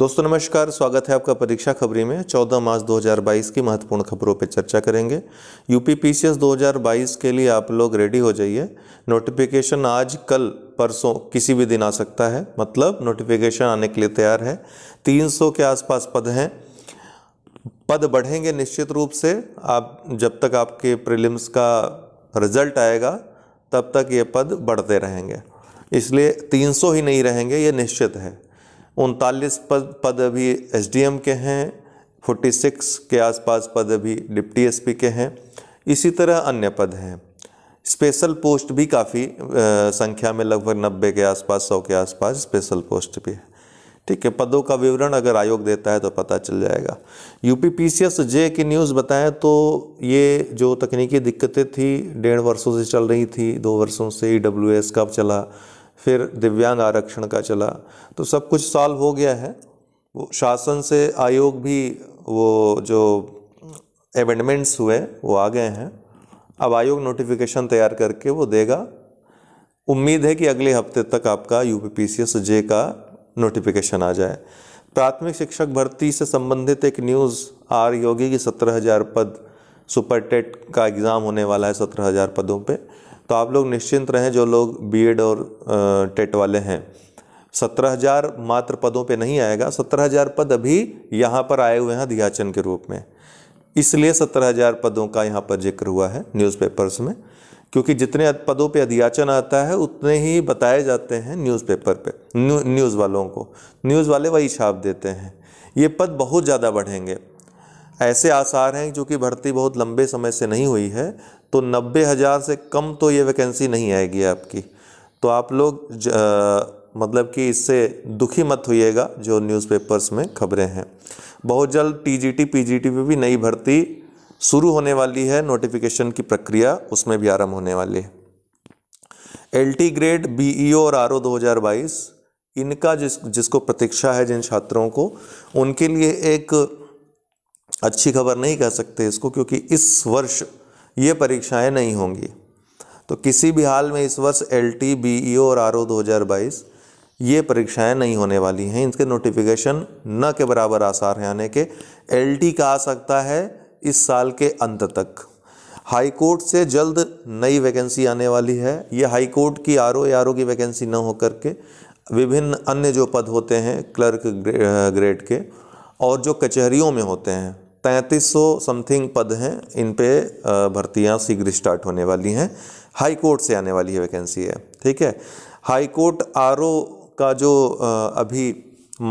दोस्तों नमस्कार स्वागत है आपका परीक्षा खबरी में 14 मार्च 2022 की महत्वपूर्ण खबरों पर चर्चा करेंगे यूपी पीसीएस 2022 के लिए आप लोग रेडी हो जाइए नोटिफिकेशन आज कल परसों किसी भी दिन आ सकता है मतलब नोटिफिकेशन आने के लिए तैयार है 300 के आसपास पद हैं पद बढ़ेंगे निश्चित रूप से आप जब तक आपके प्रिलिम्स का रिजल्ट आएगा तब तक ये पद बढ़ते रहेंगे इसलिए तीन ही नहीं रहेंगे ये निश्चित है उनतालीस पद पद अभी एस के हैं 46 के आसपास पद अभी डिप्टी एस के हैं इसी तरह अन्य पद हैं स्पेशल पोस्ट भी काफ़ी संख्या में लगभग नब्बे के आसपास सौ के आसपास स्पेशल पोस्ट भी है ठीक है पदों का विवरण अगर आयोग देता है तो पता चल जाएगा U P P C S J की न्यूज़ बताएं तो ये जो तकनीकी दिक्कतें थी डेढ़ वर्षों से चल रही थी दो वर्षों से ई डब्ल्यू एस का चला फिर दिव्यांग आरक्षण का चला तो सब कुछ सॉल्व हो गया है वो शासन से आयोग भी वो जो एमेंडमेंट्स हुए वो आ गए हैं अब आयोग नोटिफिकेशन तैयार करके वो देगा उम्मीद है कि अगले हफ्ते तक आपका यू पी जे का नोटिफिकेशन आ जाए प्राथमिक शिक्षक भर्ती से संबंधित एक न्यूज़ आर योगी की सत्रह हज़ार पद सुपर टेट का एग्ज़ाम होने वाला है सत्रह हज़ार पदों पे तो आप लोग निश्चिंत रहें जो लोग बीएड और टेट e वाले हैं सत्रह हज़ार मात्र पदों पे नहीं आएगा सत्रह हज़ार पद अभी यहाँ पर आए हुए हैं अध्याचन के रूप में इसलिए सत्रह हज़ार पदों का यहाँ पर जिक्र हुआ है न्यूज़पेपर्स में क्योंकि जितने पदों पे अधियाचन आता है उतने ही बताए जाते हैं न्यूज़पेपर पे न्यूज़ वालों को न्यूज़ वाले वही छाप देते हैं ये पद बहुत ज़्यादा बढ़ेंगे ऐसे आसार हैं जो कि भर्ती बहुत लंबे समय से नहीं हुई है तो नब्बे हज़ार से कम तो ये वैकेंसी नहीं आएगी आपकी तो आप लोग ज, आ, मतलब कि इससे दुखी मत होइएगा जो न्यूज़पेपर्स में खबरें हैं बहुत जल्द टीजीटी पीजीटी पे भी नई भर्ती शुरू होने वाली है नोटिफिकेशन की प्रक्रिया उसमें भी आरम्भ होने वाली है एल टी ग्रेड ओ और आर ओ दो हज़ार बाईस इनका जिस जिसको प्रतीक्षा है जिन छात्रों को उनके लिए एक अच्छी खबर नहीं कह सकते इसको क्योंकि इस वर्ष ये परीक्षाएं नहीं होंगी तो किसी भी हाल में इस वर्ष एल टी बी ई और आर ओ दो हज़ार बाईस ये परीक्षाएं नहीं होने वाली हैं इनके नोटिफिकेशन न के बराबर आसार हैं आने के एल टी का आ सकता है इस साल के अंत तक हाई कोर्ट से जल्द नई वैकेंसी आने वाली है ये हाई कोर्ट की आर ओ या आर की वैकेंसी न हो करके विभिन्न अन्य जो पद होते हैं क्लर्क ग्रेड के और जो कचहरियों में होते हैं तैंतीस सौ समथिंग पद हैं इन पे भर्तियां शीघ्र स्टार्ट होने वाली हैं हाई कोर्ट से आने वाली है वैकेंसी है ठीक है हाई कोर्ट आर का जो अभी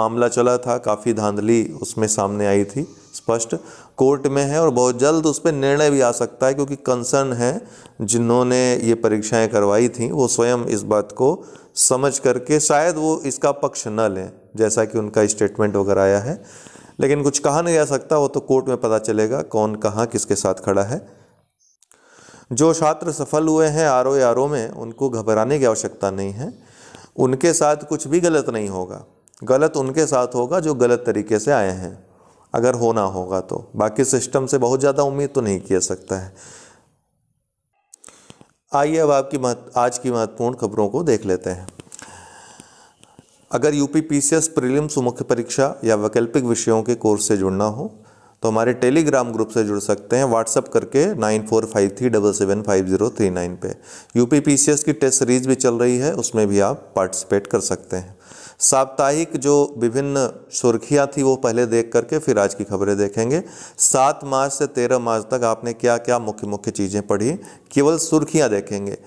मामला चला था काफ़ी धांधली उसमें सामने आई थी स्पष्ट कोर्ट में है और बहुत जल्द उस पर निर्णय भी आ सकता है क्योंकि कंसर्न है जिन्होंने ये परीक्षाएं करवाई थी वो स्वयं इस बात को समझ करके शायद वो इसका पक्ष न लें जैसा कि उनका स्टेटमेंट वगैरह आया है लेकिन कुछ कहा नहीं जा सकता वो तो कोर्ट में पता चलेगा कौन कहाँ किसके साथ खड़ा है जो छात्र सफल हुए हैं आर ओ आर ओ में उनको घबराने की आवश्यकता नहीं है उनके साथ कुछ भी गलत नहीं होगा गलत उनके साथ होगा जो गलत तरीके से आए हैं अगर होना होगा तो बाकी सिस्टम से बहुत ज़्यादा उम्मीद तो नहीं किया सकता है आइए अब आपकी महत, आज की महत्वपूर्ण खबरों को देख लेते हैं अगर U P P C S मुख्य परीक्षा या वैकल्पिक विषयों के कोर्स से जुड़ना हो तो हमारे टेलीग्राम ग्रुप से जुड़ सकते हैं व्हाट्सअप करके nine four five three double seven five zero three nine पर U P P C S की टेस्ट सीरीज भी चल रही है उसमें भी आप पार्टिसिपेट कर सकते हैं साप्ताहिक जो विभिन्न सुर्खियाँ थी वो पहले देख करके फिर आज की खबरें देखेंगे सात मार्च से तेरह मार्च तक आपने क्या क्या मुख्य मुख्य चीज़ें पढ़ी केवल सुर्खियाँ देखेंगे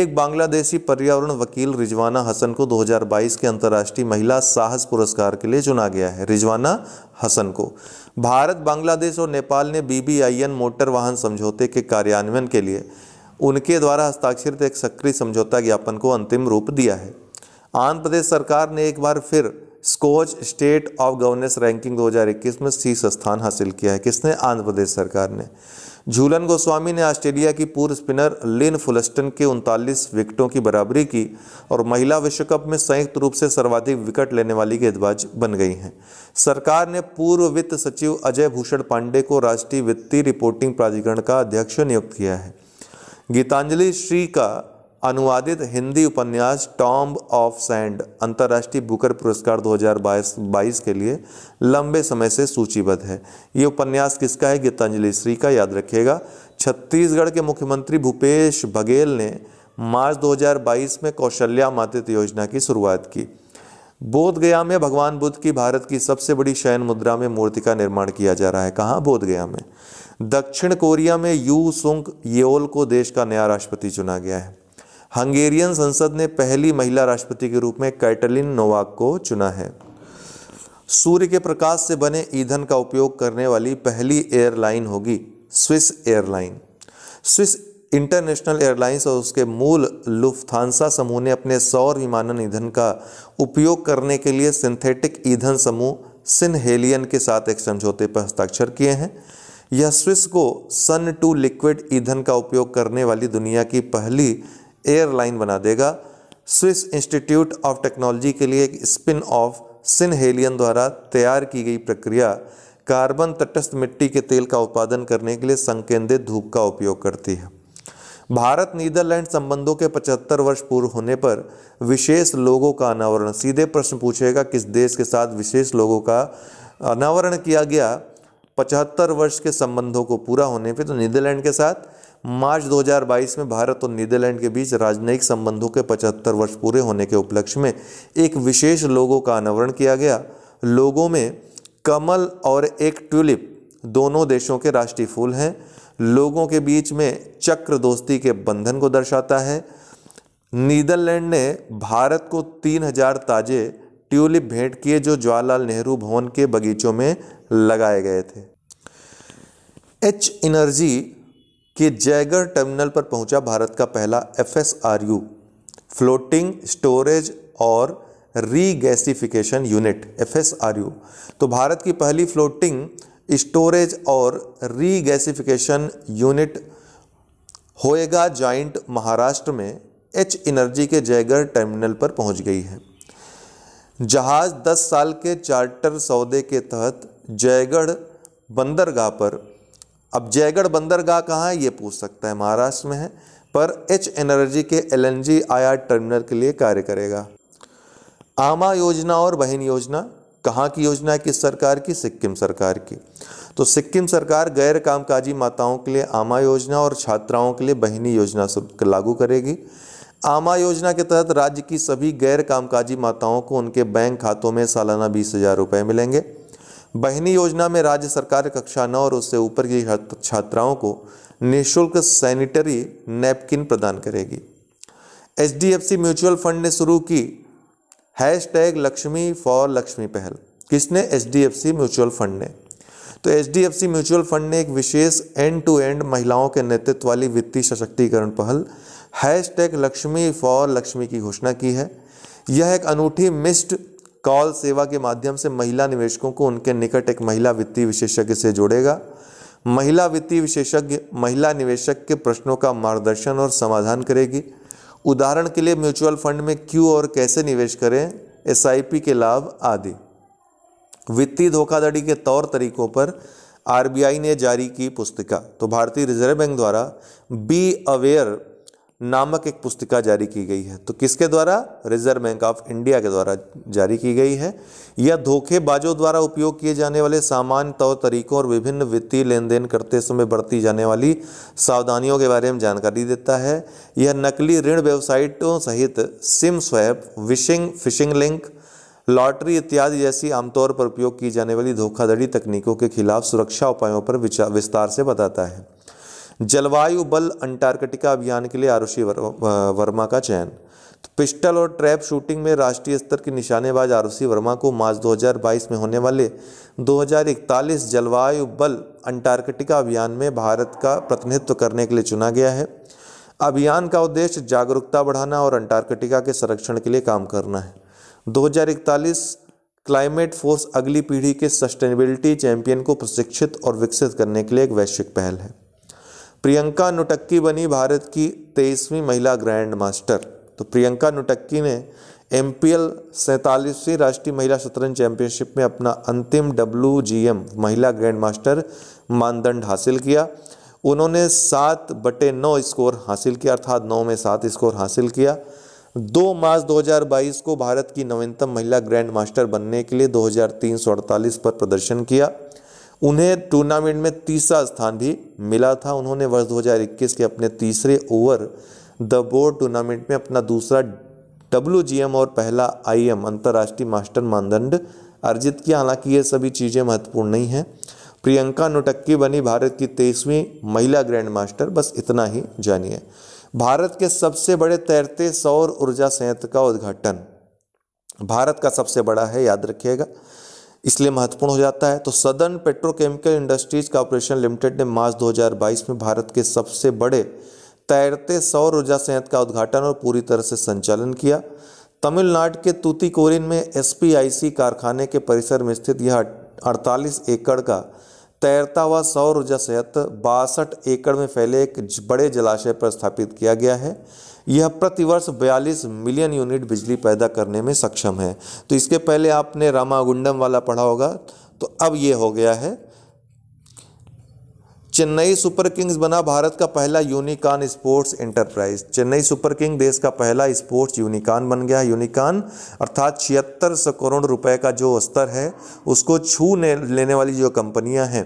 एक बांग्लादेशी पर्यावरण वकील रिजवाना हसन को 2022 के अंतर्राष्ट्रीय महिला साहस पुरस्कार के लिए चुना गया है रिजवाना हसन को भारत बांग्लादेश और नेपाल ने बीबीआईएन मोटर वाहन समझौते के कार्यान्वयन के लिए उनके द्वारा हस्ताक्षरित एक सक्रिय समझौता ज्ञापन को अंतिम रूप दिया है आंध्र प्रदेश सरकार ने एक बार फिर Skoch state of governance ranking 2021 में शीर्ष स्थान हासिल किया है किसने आंध्र प्रदेश सरकार ने झूलन गोस्वामी ने ऑस्ट्रेलिया की पूर्व स्पिनर लिन फुलस्टन के उनतालीस विकेटों की बराबरी की और महिला विश्व कप में संयुक्त रूप से सर्वाधिक विकेट लेने वाली गेंदबाज बन गई हैं सरकार ने पूर्व वित्त सचिव अजय भूषण पांडे को राष्ट्रीय वित्तीय रिपोर्टिंग प्राधिकरण का अध्यक्ष नियुक्त किया है गीतांजलि श्री का अनुवादित हिंदी उपन्यास टॉम्ब ऑफ सैंड अंतर्राष्ट्रीय बुकर पुरस्कार 2022 के लिए लंबे समय से सूचीबद्ध है ये उपन्यास किसका है गीतांजलि श्री का याद रखिएगा छत्तीसगढ़ के मुख्यमंत्री भूपेश बघेल ने मार्च 2022 में कौशल्या मातृत्व योजना की शुरुआत की बोध गया में भगवान बुद्ध की भारत की सबसे बड़ी शयन मुद्रा में मूर्ति का निर्माण किया जा रहा है कहाँ बोध गया में दक्षिण कोरिया में यू सुंग येओल को देश का नया राष्ट्रपति चुना गया है हंगेरियन संसद ने पहली महिला राष्ट्रपति के रूप में कैटलिन नोवाक को चुना है सूर्य के प्रकाश से बने ईंधन का उपयोग करने वाली पहली एयरलाइन होगी Swiss airline Swiss International Airlines और उसके मूल लुफ्थानसा समूह ने अपने सौर विमानन ईंधन का उपयोग करने के लिए सिंथेटिक ईंधन समूह सिनहेलियन के साथ एक समझौते पर हस्ताक्षर किए हैं यह स्विस को सन टू लिक्विड ईंधन का उपयोग करने वाली दुनिया की पहली एयरलाइन बना देगा स्विस इंस्टीट्यूट ऑफ टेक्नोलॉजी के लिए एक स्पिन ऑफ सिनहेलियन द्वारा तैयार की गई प्रक्रिया कार्बन तटस्थ मिट्टी के तेल का उत्पादन करने के लिए संकेंद्रित धूप का उपयोग करती है भारत नीदरलैंड संबंधों के 75 वर्ष पूर्व होने पर विशेष लोगों का अनावरण सीधे प्रश्न पूछेगा किस देश के साथ विशेष लोगों का अनावरण किया गया पचहत्तर वर्ष के संबंधों को पूरा होने पे तो नीदरलैंड के साथ मार्च 2022 में भारत और नीदरलैंड के बीच राजनयिक संबंधों के 75 वर्ष पूरे होने के उपलक्ष्य में एक विशेष लोगों का अनावरण किया गया लोगों में कमल और एक ट्यूलिप दोनों देशों के राष्ट्रीय फूल हैं लोगों के बीच में चक्र दोस्ती के बंधन को दर्शाता है नीदरलैंड ने भारत को 3000 ताजे ट्यूलिप भेंट किए जो जवाहरलाल नेहरू भवन के बगीचों में लगाए गए थे एच एनर्जी कि जयगढ़ टर्मिनल पर पहुंचा भारत का पहला एफ फ्लोटिंग स्टोरेज और रीगैसिफिकेशन यूनिट एफ तो भारत की पहली फ्लोटिंग स्टोरेज और रीगैसिफिकेशन यूनिट होएगा जॉइंट महाराष्ट्र में एच एनर्जी के जयगढ़ टर्मिनल पर पहुंच गई है जहाज़ 10 साल के चार्टर सौदे के तहत जयगढ़ बंदरगाह पर अब जयगढ़ बंदरगाह कहाँ है ये पूछ सकता है महाराष्ट्र में है पर एच एनर्जी के एल एन जी टर्मिनल के लिए कार्य करेगा आमा योजना और बहन योजना कहाँ की योजना है किस सरकार की सिक्किम सरकार की तो सिक्किम सरकार गैर कामकाजी माताओं के लिए आमा योजना और छात्राओं के लिए बहिनी योजना लागू करेगी आमा योजना के तहत राज्य की सभी गैर कामकाजी माताओं को उनके बैंक खातों में सालाना बीस हज़ार रुपये मिलेंगे बहनी योजना में राज्य सरकार कक्षा नौ और उससे ऊपर की छात्राओं को निःशुल्क सैनिटरी नैपकिन प्रदान करेगी H D F C mutual fund ने शुरू की hashtag Lakshmi for Lakshmi पहल किसने H D F C mutual fund ने तो H D F C mutual fund ने एक विशेष एंड टू एंड महिलाओं के नेतृत्व वाली वित्तीय सशक्तिकरण पहल hashtag Lakshmi for Lakshmi की घोषणा की है यह एक अनूठी मिस्ड कॉल सेवा के माध्यम से महिला निवेशकों को उनके निकट एक महिला वित्तीय विशेषज्ञ से जोड़ेगा महिला वित्तीय विशेषज्ञ महिला निवेशक के प्रश्नों का मार्गदर्शन और समाधान करेगी उदाहरण के लिए म्यूचुअल फंड में क्यों और कैसे निवेश करें एस के लाभ आदि वित्तीय धोखाधड़ी के तौर तरीकों पर आरबीआई ने जारी की पुस्तिका तो भारतीय रिजर्व बैंक द्वारा बी अवेयर नामक एक पुस्तिका जारी की गई है तो किसके द्वारा रिजर्व बैंक ऑफ इंडिया के द्वारा जारी की गई है यह धोखेबाजों द्वारा उपयोग किए जाने वाले सामान्य तौर तरीकों और विभिन्न वित्तीय लेन देन करते समय बरती जाने वाली सावधानियों के बारे में जानकारी देता है यह नकली ऋण वेबसाइटों सहित SIM swap vishing phishing link lottery इत्यादि जैसी आमतौर पर उपयोग की जाने वाली धोखाधड़ी तकनीकों के खिलाफ सुरक्षा उपायों पर विस्तार से बताता है जलवायु बल अंटार्कटिका अभियान के लिए आरुषि वर्मा का चयन तो पिस्टल और ट्रैप शूटिंग में राष्ट्रीय स्तर की निशानेबाज आरुषि वर्मा को मार्च 2022 में होने वाले 2041 जलवायु बल अंटार्कटिका अभियान में भारत का प्रतिनिधित्व करने के लिए चुना गया है अभियान का उद्देश्य जागरूकता बढ़ाना और अंटार्कटिका के संरक्षण के लिए काम करना है दो क्लाइमेट फोर्स अगली पीढ़ी के सस्टेनेबिलिटी चैंपियन को प्रशिक्षित और विकसित करने के लिए एक वैश्विक पहल है प्रियंका नुटक्की बनी भारत की तेईसवीं महिला ग्रैंड मास्टर तो प्रियंका नुटक्की ने एम पी एल सैंतालीसवीं राष्ट्रीय महिला शतरंज चैंपियनशिप में अपना अंतिम डब्ल्यू जी एम महिला ग्रैंड मास्टर मानदंड हासिल किया उन्होंने सात बटे नौ स्कोर हासिल किया अर्थात नौ में सात स्कोर हासिल किया दो मार्च 2022 को भारत की नवीनतम महिला ग्रैंड मास्टर बनने के लिए दो पर प्रदर्शन किया उन्हें टूर्नामेंट में तीसरा स्थान भी मिला था उन्होंने वर्ष 2021 के अपने तीसरे ओवर द बोर्ड टूर्नामेंट में अपना दूसरा डब्ल्यू और पहला आई एम अंतर्राष्ट्रीय मास्टर मानदंड अर्जित किया हालांकि ये सभी चीज़ें महत्वपूर्ण नहीं हैं प्रियंका नोटक्की बनी भारत की तेईसवीं महिला ग्रैंड मास्टर बस इतना ही जानिए भारत के सबसे बड़े तैरते सौर ऊर्जा संयंत्र का उद्घाटन भारत का सबसे बड़ा है याद रखिएगा इसलिए महत्वपूर्ण हो जाता है तो Southern Petrochemical Industries Corporation Limited ने मार्च 2022 में भारत के सबसे बड़े तैरते सौर ऊर्जा संयंत्र का उद्घाटन और पूरी तरह से संचालन किया तमिलनाडु के तूतीकोरिन में एसपीआईसी कारखाने के परिसर में स्थित यह 48 एकड़ का तैरता हुआ सौर ऊर्जा संयंत्र बासठ एकड़ में फैले एक बड़े जलाशय पर स्थापित किया गया है यह प्रतिवर्ष 42 मिलियन यूनिट बिजली पैदा करने में सक्षम है तो इसके पहले आपने रामागुंडम वाला पढ़ा होगा तो अब ये हो गया है चेन्नई सुपर किंग्स बना भारत का पहला unicorn sports enterprise Chennai Super King देश का पहला स्पोर्ट्स यूनिकॉन बन गया है यूनिकॉन अर्थात छिहत्तर सौ करोड़ रुपए का जो स्तर है उसको छू लेने वाली जो कंपनियां हैं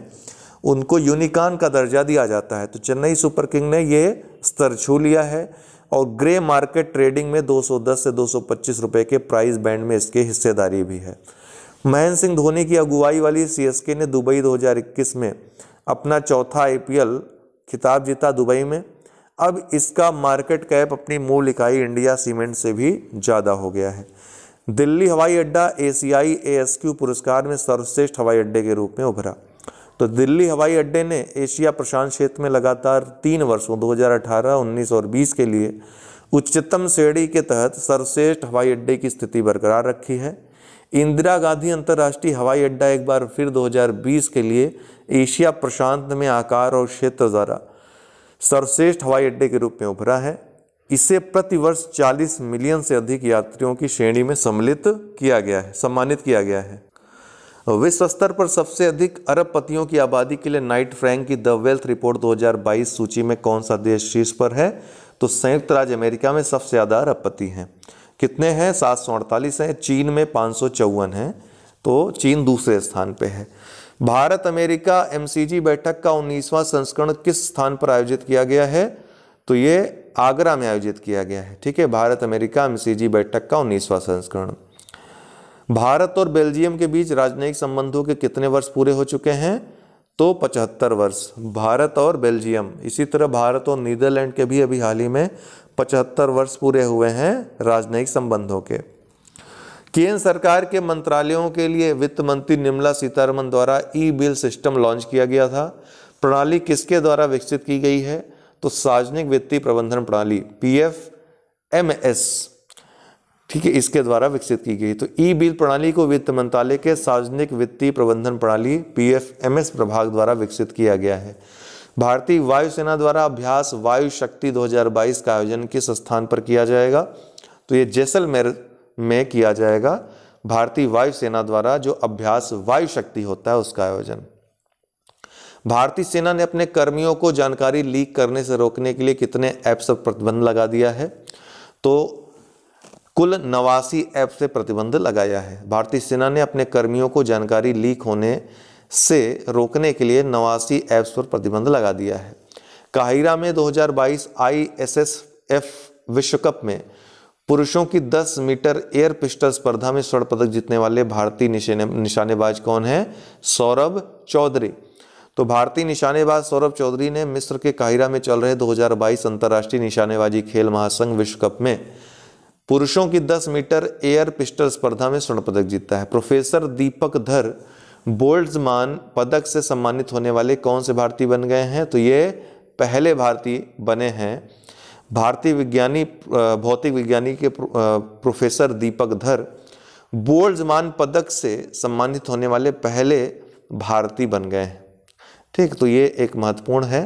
उनको यूनिकॉन का दर्जा दिया जाता है तो चेन्नई सुपर किंग ने ये स्तर छू लिया है और ग्रे मार्केट ट्रेडिंग में 210 से 225 रुपए के प्राइस बैंड में इसके हिस्सेदारी भी है महेंद्र सिंह धोनी की अगुवाई वाली सीएसके ने दुबई 2021 में अपना चौथा आईपीएल खिताब जीता दुबई में अब इसका मार्केट कैप अपनी मूल इकाई इंडिया सीमेंट से भी ज़्यादा हो गया है दिल्ली हवाई अड्डा एसीआई एएसक्यू पुरस्कार में सर्वश्रेष्ठ हवाई अड्डे के रूप में उभरा तो दिल्ली हवाई अड्डे ने एशिया प्रशांत क्षेत्र में लगातार तीन वर्षों 2018, 19 और 20 के लिए उच्चतम श्रेणी के तहत सर्वश्रेष्ठ हवाई अड्डे की स्थिति बरकरार रखी है इंदिरा गांधी अंतर्राष्ट्रीय हवाई अड्डा एक बार फिर 2020 के लिए एशिया प्रशांत में आकार और क्षेत्र द्वारा सर्वश्रेष्ठ हवाई अड्डे के रूप में उभरा है इसे प्रतिवर्ष 40 मिलियन से अधिक यात्रियों की श्रेणी में सम्मिलित किया गया है सम्मानित किया गया है विश्व स्तर पर सबसे अधिक अरब पतियों की आबादी के लिए नाइट फ्रैंक की द वेल्थ रिपोर्ट 2022 सूची में कौन सा देश शीर्ष पर है तो संयुक्त राज्य अमेरिका में सबसे ज़्यादा अरब पति हैं कितने हैं सात सौ अड़तालीस हैं चीन में पाँच सौ चौवन हैं तो चीन दूसरे स्थान पे है भारत अमेरिका एमसीजी बैठक का उन्नीसवां संस्करण किस स्थान पर आयोजित किया गया है तो ये आगरा में आयोजित किया गया है ठीक है भारत अमेरिका एमसीजी बैठक का उन्नीसवां संस्करण भारत और बेल्जियम के बीच राजनयिक संबंधों के कितने वर्ष पूरे हो चुके हैं तो पचहत्तर वर्ष भारत और बेल्जियम इसी तरह भारत और नीदरलैंड के भी अभी हाल ही में पचहत्तर वर्ष पूरे हुए हैं राजनयिक संबंधों के केंद्र सरकार के मंत्रालयों के लिए वित्त मंत्री निर्मला सीतारमन द्वारा ई बिल सिस्टम लॉन्च किया गया था प्रणाली किसके द्वारा विकसित की गई है तो सार्वजनिक वित्तीय प्रबंधन प्रणाली पी एफ एम एस ठीक है इसके द्वारा विकसित की गई तो ई बिल प्रणाली को वित्त मंत्रालय के सार्वजनिक वित्तीय प्रबंधन प्रणाली पी एफ एम एस प्रभाग द्वारा विकसित किया गया है भारतीय वायुसेना द्वारा अभ्यास वायु शक्ति 2022 का आयोजन किस स्थान पर किया जाएगा तो ये जैसलमेर में किया जाएगा भारतीय वायुसेना द्वारा जो अभ्यास वायु शक्ति होता है उसका आयोजन भारतीय सेना ने अपने कर्मियों को जानकारी लीक करने से रोकने के लिए कितने ऐप्स पर प्रतिबंध लगा दिया है तो कुल नवासी ऐप से प्रतिबंध लगाया है भारतीय सेना ने अपने कर्मियों को जानकारी लीक होने से रोकने के लिए नवासी ऐप्स पर प्रतिबंध लगा दिया है काहिरा में 2022 आईएसएसएफ विश्व कप में पुरुषों की 10 मीटर एयर पिस्टल स्पर्धा में स्वर्ण पदक जीतने वाले भारतीय निशानेबाज कौन है सौरभ चौधरी तो भारतीय निशानेबाज सौरभ चौधरी ने मिस्र के काहिरा में चल रहे 2022 अंतर्राष्ट्रीय निशानेबाजी खेल महासंघ विश्व कप में पुरुषों की 10 मीटर एयर पिस्टल स्पर्धा में स्वर्ण पदक जीता है प्रोफेसर दीपक धर बोल्डमान पदक से सम्मानित होने वाले कौन से भारतीय बन गए हैं तो ये पहले भारतीय बने हैं भारतीय विज्ञानी भौतिक विज्ञानी के प्रोफेसर दीपक धर बोल्डमान पदक से सम्मानित होने वाले पहले भारतीय बन गए हैं ठीक तो ये एक महत्वपूर्ण है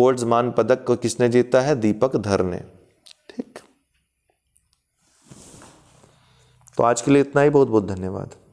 बोल्ट्समान पदक को किसने जीता है दीपक धर ने ठीक तो आज के लिए इतना ही बहुत बहुत धन्यवाद